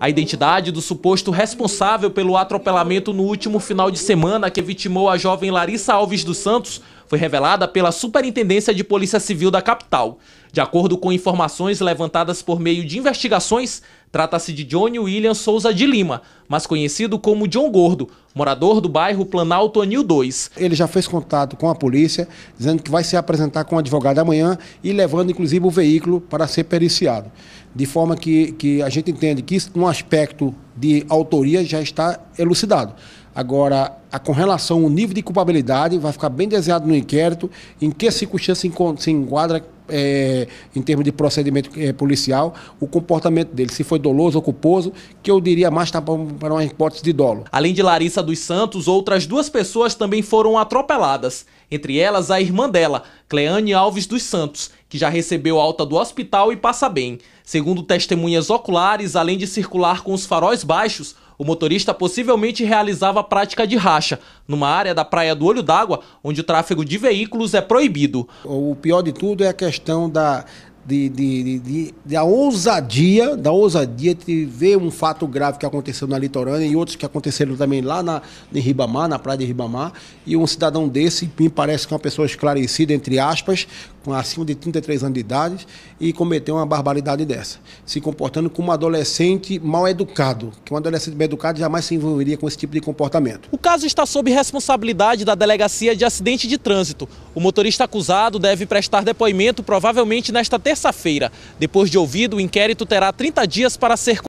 A identidade do suposto responsável pelo atropelamento no último final de semana que vitimou a jovem Larissa Alves dos Santos foi revelada pela Superintendência de Polícia Civil da capital. De acordo com informações levantadas por meio de investigações, trata-se de Johnny William Souza de Lima, mais conhecido como John Gordo, morador do bairro Planalto Anil 2. Ele já fez contato com a polícia, dizendo que vai se apresentar com o advogado amanhã e levando inclusive o veículo para ser periciado. De forma que, que a gente entende que isso, num aspecto de autoria, já está elucidado. Agora, a, com relação ao nível de culpabilidade, vai ficar bem desenhado no inquérito em que circunstância se enquadra é, em termos de procedimento é, policial, o comportamento dele, se foi doloso ou culposo, que eu diria mais tá para uma hipótese de dolo. Além de Larissa dos Santos, outras duas pessoas também foram atropeladas, entre elas a irmã dela, Cleane Alves dos Santos, que já recebeu alta do hospital e passa bem. Segundo testemunhas oculares, além de circular com os faróis baixos, o motorista possivelmente realizava prática de racha, numa área da Praia do Olho d'Água, onde o tráfego de veículos é proibido. O pior de tudo é a questão da, de, de, de, de, a ousadia, da ousadia de ver um fato grave que aconteceu na litorânea e outros que aconteceram também lá na, em Ribamar, na praia de Ribamar, e um cidadão desse, me parece que é uma pessoa esclarecida, entre aspas, com acima de 33 anos de idade, e cometeu uma barbaridade dessa, se comportando como um adolescente mal educado, que um adolescente bem educado jamais se envolveria com esse tipo de comportamento. O caso está sob responsabilidade da Delegacia de Acidente de Trânsito. O motorista acusado deve prestar depoimento provavelmente nesta terça terça-feira. Depois de ouvido, o inquérito terá 30 dias para ser